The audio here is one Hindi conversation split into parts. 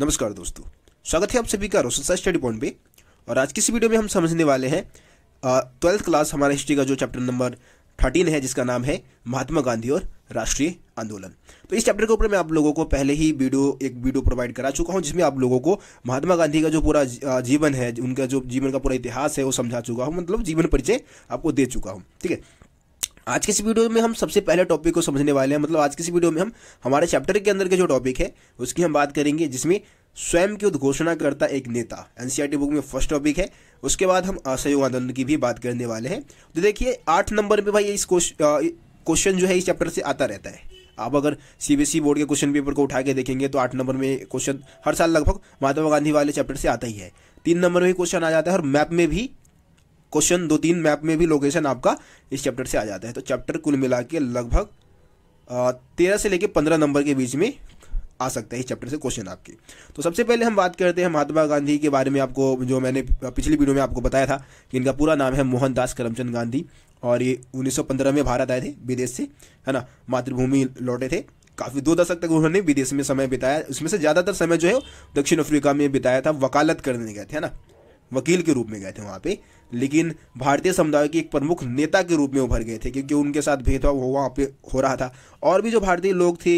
नमस्कार दोस्तों स्वागत है आप सभी का रोशन सा स्टडी पॉइंट पे और आज की इस वीडियो में हम समझने वाले हैं ट्वेल्थ क्लास हमारे हिस्ट्री का जो चैप्टर नंबर थर्टीन है जिसका नाम है महात्मा गांधी और राष्ट्रीय आंदोलन तो इस चैप्टर के ऊपर मैं आप लोगों को पहले ही वीडियो एक वीडियो प्रोवाइड करा चुका हूँ जिसमें आप लोगों को महात्मा गांधी का जो पूरा जीवन है उनका जो जीवन का पूरा इतिहास है वो समझा चुका हूँ मतलब जीवन परिचय आपको दे चुका हूँ ठीक है आज के इस वीडियो में हम सबसे पहले टॉपिक को समझने वाले हैं मतलब आज के इस वीडियो में हम हमारे चैप्टर के अंदर के जो टॉपिक है उसकी हम बात करेंगे जिसमें स्वयं की उद्घोषणा करता एक नेता एनसीईआरटी बुक e में फर्स्ट टॉपिक है उसके बाद हम असहयोग आंदोलन की भी बात करने वाले हैं तो देखिए आठ नंबर पर भाई इस क्वेश्चन जो है इस चैप्टर से आता रहता है आप अगर सी बोर्ड e के क्वेश्चन पेपर को उठा के देखेंगे तो आठ नंबर में क्वेश्चन हर साल लगभग महात्मा गांधी वाले चैप्टर से आता ही है तीन नंबर में क्वेश्चन आ जाता है और मैप में भी क्वेश्चन दो तीन मैप में भी लोकेशन आपका इस चैप्टर से आ जाता है तो चैप्टर कुल मिला के लगभग तेरह से लेकर पंद्रह नंबर के बीच में आ सकता है इस चैप्टर से क्वेश्चन आपके तो सबसे पहले हम बात करते हैं महात्मा गांधी के बारे में आपको जो मैंने पिछली वीडियो में आपको बताया था कि इनका पूरा नाम है मोहनदास करमचंद गांधी और ये 1915 में भारत आए थे विदेश से है ना मातृभूमि लौटे थे काफ़ी दो दशक तक उन्होंने विदेश में समय बिताया उसमें से ज़्यादातर समय जो है दक्षिण अफ्रीका में बिताया था वकालत करने गए थे है ना वकील के रूप में गए थे वहाँ पे लेकिन भारतीय समुदाय के एक प्रमुख नेता के रूप में उभर गए थे क्योंकि उनके साथ भेदभाव वहाँ पे हो रहा था और भी जो भारतीय लोग थे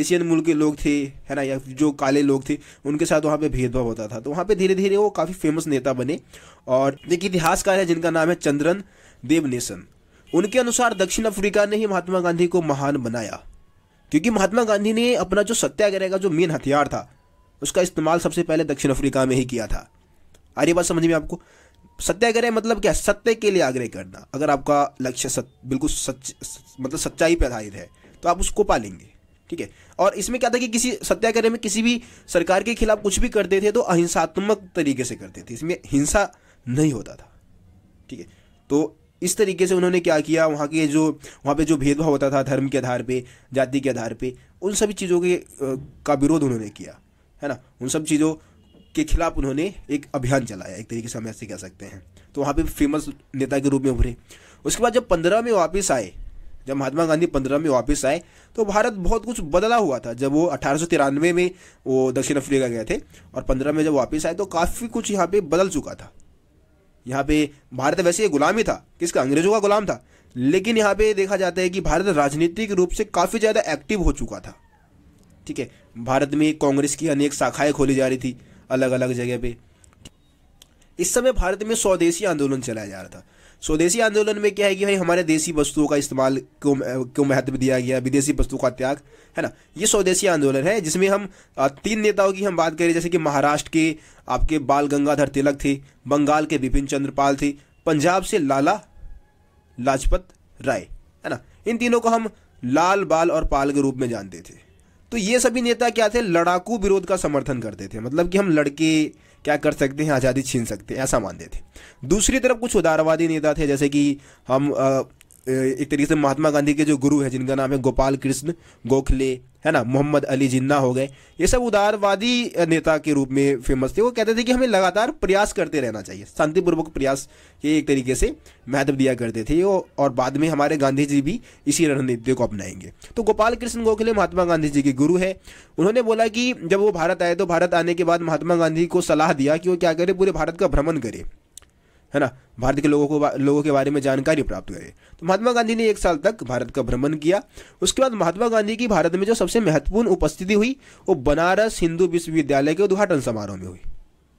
एशियन मूल के लोग थे है ना या जो काले लोग थे उनके साथ वहाँ पे भेदभाव होता था तो वहाँ पे धीरे धीरे वो काफ़ी फेमस नेता बने और एक इतिहासकार है जिनका नाम है चंद्रन देव नेसन उनके अनुसार दक्षिण अफ्रीका ने ही महात्मा गांधी को महान बनाया क्योंकि महात्मा गांधी ने अपना जो सत्याग्रह का जो मेन हथियार था उसका इस्तेमाल सबसे पहले दक्षिण अफ्रीका में ही किया था रही बात समझ में आपको सत्याग्रह मतलब क्या सत्य के लिए आग्रह करना अगर आपका लक्ष्य सत, बिल्कुल सच मतलब सच्चाई पर आधारित है तो आप उसको पालेंगे ठीक है और इसमें क्या था कि किसी सत्याग्रह में किसी भी सरकार के खिलाफ कुछ भी करते थे तो अहिंसात्मक तरीके से करते थे इसमें हिंसा नहीं होता था ठीक है तो इस तरीके से उन्होंने क्या किया वहाँ के जो वहाँ पे जो भेदभाव होता था धर्म के आधार पे जाति के आधार पे उन सभी चीज़ों के का विरोध उन्होंने किया है ना उन सब चीज़ों के खिलाफ उन्होंने एक अभियान चलाया एक तरीके से हम ऐसे कह सकते हैं तो वहाँ पे फेमस नेता के रूप में उभरे उसके बाद जब पंद्रह में वापस आए जब महात्मा गांधी पंद्रह में वापस आए तो भारत बहुत कुछ बदला हुआ था जब वो अठारह में वो दक्षिण अफ्रीका गए थे और पंद्रह में जब वापस आए तो काफ़ी कुछ यहाँ पे बदल चुका था यहाँ पे भारत वैसे गुलाम ही था किसका अंग्रेजों का गुलाम था लेकिन यहाँ पे देखा जाता है कि भारत राजनीतिक रूप से काफ़ी ज़्यादा एक्टिव हो चुका था ठीक है भारत में कांग्रेस की अनेक शाखाएं खोली जा रही थी अलग अलग जगह पे इस समय भारत में स्वदेशी आंदोलन चलाया जा रहा था स्वदेशी आंदोलन में क्या है कि भाई हमारे देसी वस्तुओं का इस्तेमाल क्यों क्यों महत्व दिया गया विदेशी वस्तुओं का त्याग है ना ये स्वदेशी आंदोलन है जिसमें हम तीन नेताओं की हम बात करें जैसे कि महाराष्ट्र के आपके बाल गंगाधर तिलक थे बंगाल के बिपिन चंद्रपाल थे पंजाब से लाला लाजपत राय है ना इन तीनों को हम लाल बाल और पाल के रूप में जानते थे तो ये सभी नेता क्या थे लड़ाकू विरोध का समर्थन करते थे मतलब कि हम लड़के क्या कर सकते हैं आज़ादी छीन सकते हैं ऐसा मानते थे दूसरी तरफ कुछ उदारवादी नेता थे जैसे कि हम आ, एक तरीके से महात्मा गांधी के जो गुरु हैं जिनका नाम है गोपाल कृष्ण गोखले है ना मोहम्मद अली जिन्ना हो गए ये सब उदारवादी नेता के रूप में फेमस थे वो कहते थे कि हमें लगातार प्रयास करते रहना चाहिए शांतिपूर्वक प्रयास के एक तरीके से महत्व दिया करते थे और बाद में हमारे गांधी जी भी इसी रणनीति को अपनाएंगे तो गोपाल कृष्ण गोखले महात्मा गांधी जी के गुरु है उन्होंने बोला कि जब वो भारत आए तो भारत आने के बाद महात्मा गांधी को सलाह दिया कि वो क्या करे पूरे भारत का भ्रमण करे है ना भारत के लोगों को लोगों के बारे में जानकारी प्राप्त करें तो महात्मा गांधी ने एक साल तक भारत का भ्रमण किया उसके बाद महात्मा गांधी की भारत में जो सबसे महत्वपूर्ण उपस्थिति हुई वो बनारस हिंदू विश्वविद्यालय के उद्घाटन समारोह में हुई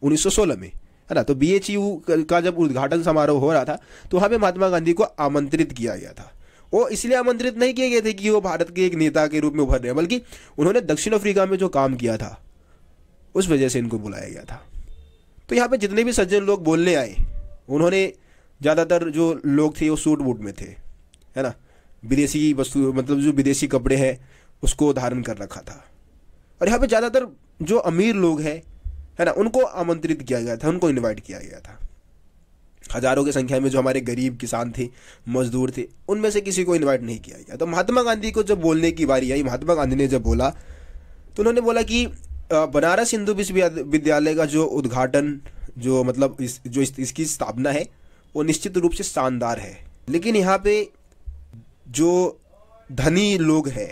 उन्नीस में है ना तो बी का जब उद्घाटन समारोह हो रहा था तो वहाँ पर महात्मा गांधी को आमंत्रित किया गया था वो इसलिए आमंत्रित नहीं किए गए थे कि वो भारत के एक नेता के रूप में उभर रहे बल्कि उन्होंने दक्षिण अफ्रीका में जो काम किया था उस वजह से इनको बुलाया गया था तो यहाँ पे जितने भी सज्जन लोग बोलने आए उन्होंने ज़्यादातर जो लोग थे वो सूट वूट में थे है ना विदेशी वस्तु मतलब जो विदेशी कपड़े हैं उसको धारण कर रखा था और यहाँ पे ज़्यादातर जो अमीर लोग हैं है ना उनको आमंत्रित किया गया था उनको इनवाइट किया गया था हजारों की संख्या में जो हमारे गरीब किसान थे मजदूर थे उनमें से किसी को इनवाइट नहीं किया गया तो महात्मा गांधी को जब बोलने की बारी आई महात्मा गांधी ने जब बोला तो उन्होंने बोला कि बनारस हिंदू विश्वविद्यालय का जो उद्घाटन जो मतलब इस जो इस, इसकी स्थापना है वो निश्चित रूप से शानदार है लेकिन यहाँ पे जो धनी लोग है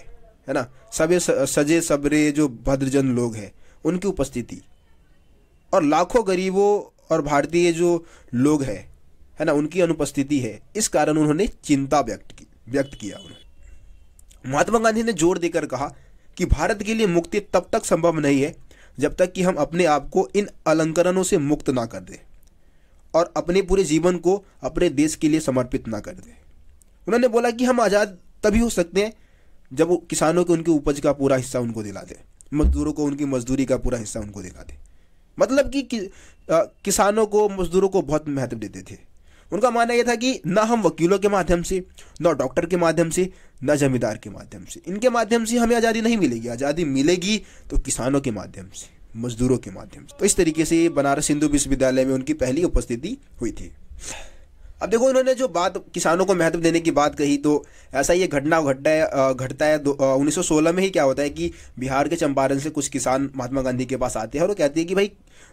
है ना सबे सजे सबरे जो भद्रजन लोग हैं उनकी उपस्थिति और लाखों गरीबों और भारतीय जो लोग हैं है ना उनकी अनुपस्थिति है इस कारण उन्होंने चिंता व्यक्त की व्यक्त किया उन्होंने महात्मा गांधी ने जोर देकर कहा कि भारत के लिए मुक्ति तब तक संभव नहीं है जब तक कि हम अपने आप को इन अलंकरणों से मुक्त ना कर दें और अपने पूरे जीवन को अपने देश के लिए समर्पित ना कर दें उन्होंने बोला कि हम आज़ाद तभी हो सकते हैं जब किसानों के उनकी उपज का पूरा हिस्सा उनको दिला दें मजदूरों को उनकी मजदूरी का पूरा हिस्सा उनको दिला दें मतलब कि, कि आ, किसानों को मजदूरों को बहुत महत्व देते थे उनका मानना यह था कि ना हम वकीलों के माध्यम से ना डॉक्टर के माध्यम से ना जमींदार के माध्यम से इनके माध्यम से हमें आज़ादी नहीं मिलेगी आज़ादी मिलेगी तो किसानों के माध्यम से मजदूरों के माध्यम से तो इस तरीके से बनारस हिंदू विश्वविद्यालय में उनकी पहली उपस्थिति हुई थी अब देखो उन्होंने जो बात किसानों को महत्व देने की बात कही तो ऐसा ये घटना घटता है घटता है उन्नीस सौ सोलह में ही क्या होता है कि बिहार के चंपारण से कुछ किसान महात्मा गांधी के पास आते हैं और वो कहते हैं कि भाई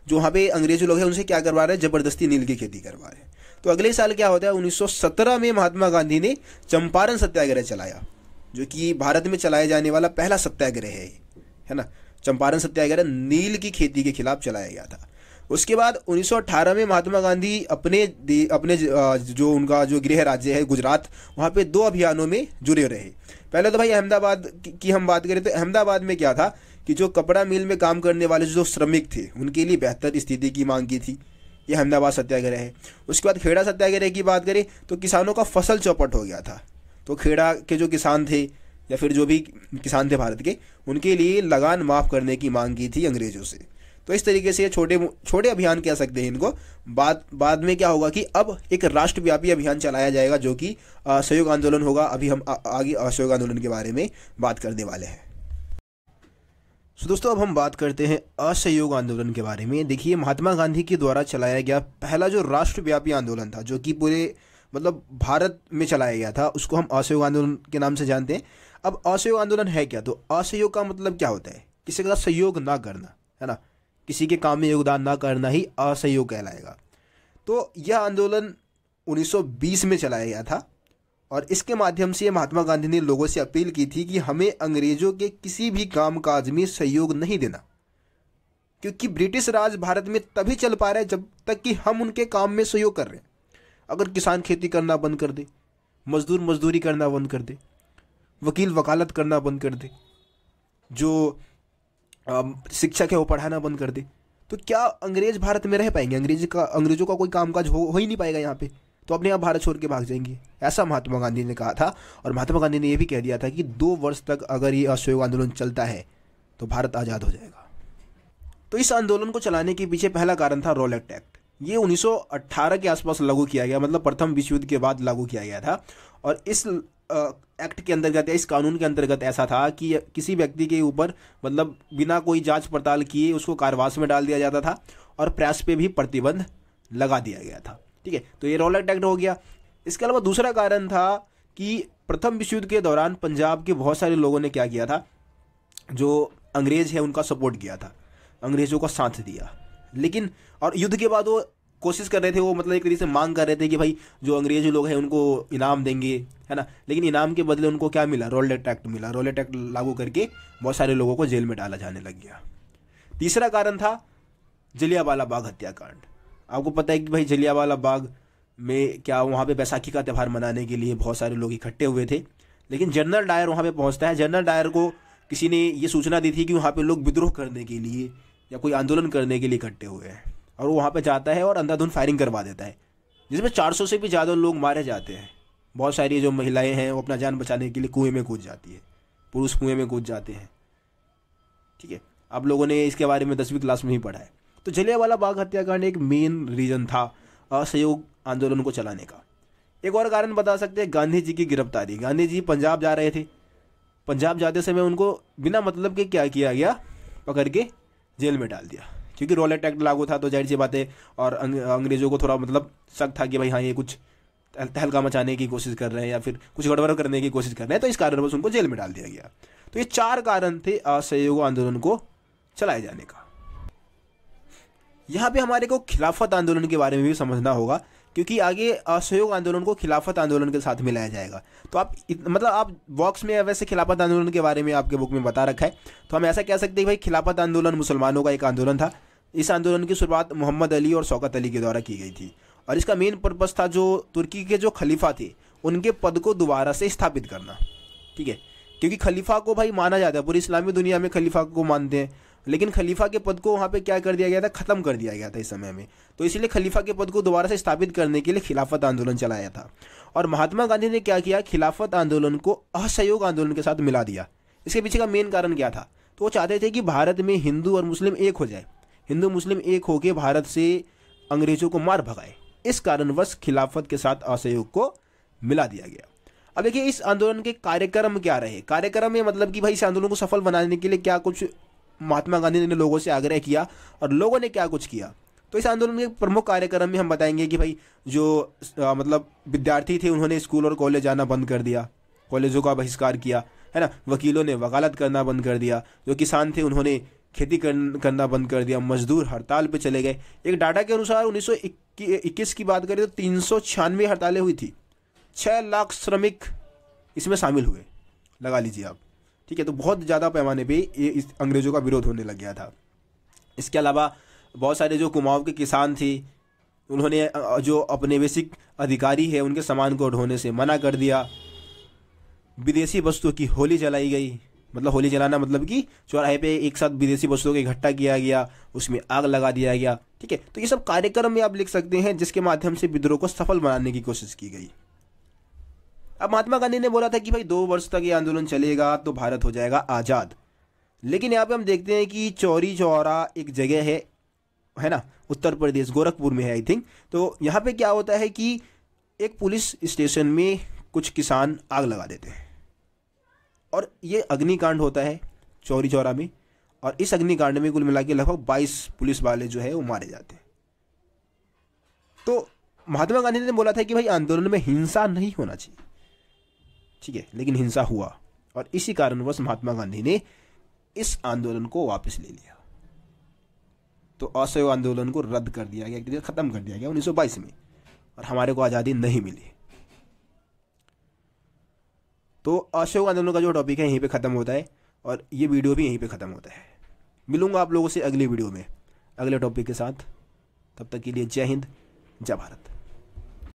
जो वहाँ पे अंग्रेज लोग हैं उनसे क्या करवा रहे हैं जबरदस्ती नील की खेती करवा रहे हैं तो अगले साल क्या होता है उन्नीस में महात्मा गांधी ने चंपारण सत्याग्रह चलाया जो कि भारत में चलाया जाने वाला पहला सत्याग्रह है है ना चंपारण सत्याग्रह नील की खेती के खिलाफ चलाया गया था उसके बाद 1918 में महात्मा गांधी अपने अपने जो उनका जो गृह राज्य है गुजरात वहाँ पे दो अभियानों में जुड़े रहे पहले तो भाई अहमदाबाद की हम बात करें तो अहमदाबाद में क्या था कि जो कपड़ा मिल में काम करने वाले जो श्रमिक थे उनके लिए बेहतर स्थिति की मांग की थी ये अहमदाबाद सत्याग्रह है उसके बाद खेड़ा सत्याग्रह की बात करें तो किसानों का फसल चौपट हो गया था तो खेड़ा के जो किसान थे या फिर जो भी किसान थे भारत के उनके लिए लगान माफ़ करने की मांग की थी अंग्रेज़ों से तो इस तरीके से छोटे छोटे अभियान कह सकते हैं इनको बाद बाद में क्या होगा कि अब एक राष्ट्रव्यापी अभियान चलाया जाएगा जो कि सहयोग आंदोलन होगा अभी हम आ, आगे असहयोग आंदोलन के बारे में बात करने वाले हैं सो दोस्तों अब हम बात करते हैं असहयोग आंदोलन के बारे में देखिए महात्मा गांधी के द्वारा चलाया गया पहला जो राष्ट्रव्यापी आंदोलन था जो कि पूरे मतलब भारत में चलाया गया था उसको हम असहयोग आंदोलन के नाम से जानते हैं अब असहयोग आंदोलन है क्या तो असहयोग का मतलब क्या होता है किसी के साथ सहयोग ना करना है ना किसी के काम में योगदान ना करना ही असहयोग कहलाएगा तो यह आंदोलन 1920 में चलाया गया था और इसके माध्यम से महात्मा गांधी ने लोगों से अपील की थी कि हमें अंग्रेजों के किसी भी काम काज में सहयोग नहीं देना क्योंकि ब्रिटिश राज भारत में तभी चल पा रहा है जब तक कि हम उनके काम में सहयोग कर रहे हैं अगर किसान खेती करना बंद कर दे मजदूर मजदूरी करना बंद कर दे वकील वकालत करना बंद कर दे जो शिक्षक है वो पढ़ाना बंद कर दे तो क्या अंग्रेज भारत में रह पाएंगे अंग्रेज का अंग्रेजों का कोई कामकाज हो हो ही नहीं पाएगा यहाँ पे तो अपने यहाँ भारत छोड़ के भाग जाएंगे ऐसा महात्मा गांधी ने कहा था और महात्मा गांधी ने यह भी कह दिया था कि दो वर्ष तक अगर ये असहयोग आंदोलन चलता है तो भारत आज़ाद हो जाएगा तो इस आंदोलन को चलाने के पीछे पहला कारण था रोलेक्ट एक्ट ये 1918 के आसपास लागू किया गया मतलब प्रथम विश्व युद्ध के बाद लागू किया गया था और इस एक्ट के अंतर्गत या इस कानून के अंतर्गत ऐसा था कि किसी व्यक्ति के ऊपर मतलब बिना कोई जांच पड़ताल किए उसको कारवास में डाल दिया जाता था और प्रेस पे भी प्रतिबंध लगा दिया गया था ठीक है तो ये रॉलेट एक्ट हो गया इसके अलावा दूसरा कारण था कि प्रथम विश्व युद्ध के दौरान पंजाब के बहुत सारे लोगों ने क्या किया था जो अंग्रेज है उनका सपोर्ट किया था अंग्रेज़ों का साथ दिया लेकिन और युद्ध के बाद वो कोशिश कर रहे थे वो मतलब एक तरीके से मांग कर रहे थे कि भाई जो अंग्रेज लोग हैं उनको इनाम देंगे है ना लेकिन इनाम के बदले उनको क्या मिला रोलेट एक्ट मिला रोलेट एक्ट लागू करके बहुत सारे लोगों को जेल में डाला जाने लग गया तीसरा कारण था जलियावाला बाग हत्याकांड आपको पता है कि भाई जलियावाला बाग में क्या वहाँ पे बैसाखी का त्यौहार मनाने के लिए बहुत सारे लोग इकट्ठे हुए थे लेकिन जनरल डायर वहाँ पे पहुँचता है जनरल डायर को किसी ने ये सूचना दी थी कि वहाँ पे लोग विद्रोह करने के लिए या कोई आंदोलन करने के लिए इकट्ठे हुए हैं और वो वहाँ पर जाता है और अंधाधुन फायरिंग करवा देता है जिसमें 400 से भी ज़्यादा लोग मारे जाते हैं बहुत सारी जो महिलाएं हैं वो अपना जान बचाने के लिए कुएं में कूद जाती है पुरुष कुएं में कूद जाते हैं ठीक है आप लोगों ने इसके बारे में दसवीं क्लास में ही पढ़ा है तो जलियावाला बाग हत्याकांड एक मेन रीज़न था असहयोग आंदोलन को चलाने का एक और कारण बता सकते हैं गांधी जी की गिरफ्तारी गांधी जी पंजाब जा रहे थे पंजाब जाते समय उनको बिना मतलब के क्या किया गया पकड़ के जेल में डाल दिया क्योंकि रोलेट एक्ट लागू था तो जाहिर सी बात है और अंग्रेज़ों को थोड़ा मतलब शक था कि भाई हाँ ये कुछ तहलका मचाने की कोशिश कर रहे हैं या फिर कुछ गड़बड़ करने की कोशिश कर रहे हैं तो इस बस उनको जेल में डाल दिया गया तो ये चार कारण थे असहयोग आंदोलन को चलाए जाने का यहाँ पे हमारे को खिलाफत आंदोलन के बारे में भी समझना होगा क्योंकि आगे असहयोग आंदोलन को खिलाफत आंदोलन के साथ मिलाया जाएगा तो आप मतलब आप बॉक्स में वैसे खिलाफत आंदोलन के बारे में आपके बुक में बता रखा है तो हम ऐसा कह सकते हैं भाई खिलाफत आंदोलन मुसलमानों का एक आंदोलन था इस आंदोलन की शुरुआत मोहम्मद अली और शौकत अली के द्वारा की गई थी और इसका मेन पर्पज़ था जो तुर्की के जो खलीफा थे उनके पद को दोबारा से स्थापित करना ठीक है क्योंकि खलीफा को भाई माना जाता है पूरी इस्लामी दुनिया में खलीफा को मानते हैं लेकिन खलीफा के पद को वहाँ पे क्या कर दिया गया था ख़त्म कर दिया गया था इस समय में तो इसलिए खलीफा के पद को दोबारा से स्थापित करने के लिए खिलाफत आंदोलन चलाया था और महात्मा गांधी ने क्या किया खिलाफत आंदोलन को असहयोग आंदोलन के साथ मिला दिया इसके पीछे का मेन कारण क्या था तो वो चाहते थे कि भारत में हिंदू और मुस्लिम एक हो जाए हिंदू मुस्लिम एक होकर भारत से अंग्रेजों को मार भगाए इस कारणवश खिलाफत के साथ असहयोग को मिला दिया गया अब देखिए इस आंदोलन के कार्यक्रम क्या रहे कार्यक्रम में मतलब कि भाई इस आंदोलन को सफल बनाने के लिए क्या कुछ महात्मा गांधी ने लोगों से आग्रह किया और लोगों ने क्या कुछ किया तो इस आंदोलन के प्रमुख कार्यक्रम में हम बताएंगे कि भाई जो आ, मतलब विद्यार्थी थे उन्होंने स्कूल और कॉलेज जाना बंद कर दिया कॉलेजों का बहिष्कार किया है ना वकीलों ने वकालत करना बंद कर दिया जो किसान थे उन्होंने खेती करना बंद कर दिया मजदूर हड़ताल पे चले गए एक डाटा के अनुसार 1921 की बात करें तो तीन सौ छियानवे हड़तालें हुई थी छः लाख श्रमिक इसमें शामिल हुए लगा लीजिए आप ठीक है तो बहुत ज़्यादा पैमाने पर इस अंग्रेज़ों का विरोध होने लग गया था इसके अलावा बहुत सारे जो कुमाऊँ के किसान थे उन्होंने जो अपने बेसिक अधिकारी है उनके सामान को ढोने से मना कर दिया विदेशी वस्तुओं की होली जलाई गई मतलब होली जलाना मतलब कि चौराहे पे एक साथ विदेशी बसों को इकट्ठा किया गया उसमें आग लगा दिया गया ठीक है तो ये सब कार्यक्रम में आप लिख सकते हैं जिसके माध्यम से विद्रोह को सफल बनाने की कोशिश की गई अब महात्मा गांधी ने बोला था कि भाई दो वर्ष तक ये आंदोलन चलेगा तो भारत हो जाएगा आज़ाद लेकिन यहाँ पे हम देखते हैं कि चौरी चौरा एक जगह है है ना उत्तर प्रदेश गोरखपुर में है आई थिंक तो यहाँ पे क्या होता है कि एक पुलिस स्टेशन में कुछ किसान आग लगा देते हैं और ये अग्निकांड होता है चौरी चौरा में और इस अग्निकांड में कुल मिला के लगभग बाईस पुलिस वाले जो है वो मारे जाते हैं तो महात्मा गांधी ने बोला था कि भाई आंदोलन में हिंसा नहीं होना चाहिए ठीक है लेकिन हिंसा हुआ और इसी कारणवश महात्मा गांधी ने इस आंदोलन को वापस ले लिया तो असहयोग आंदोलन को रद्द कर दिया गया ख़त्म कर दिया गया 1922 में और हमारे को आज़ादी नहीं मिली तो अशोक आंदोलन का जो टॉपिक है यहीं पे ख़त्म होता है और ये वीडियो भी यहीं पे ख़त्म होता है मिलूंगा आप लोगों से अगली वीडियो में अगले टॉपिक के साथ तब तक के लिए जय हिंद जय भारत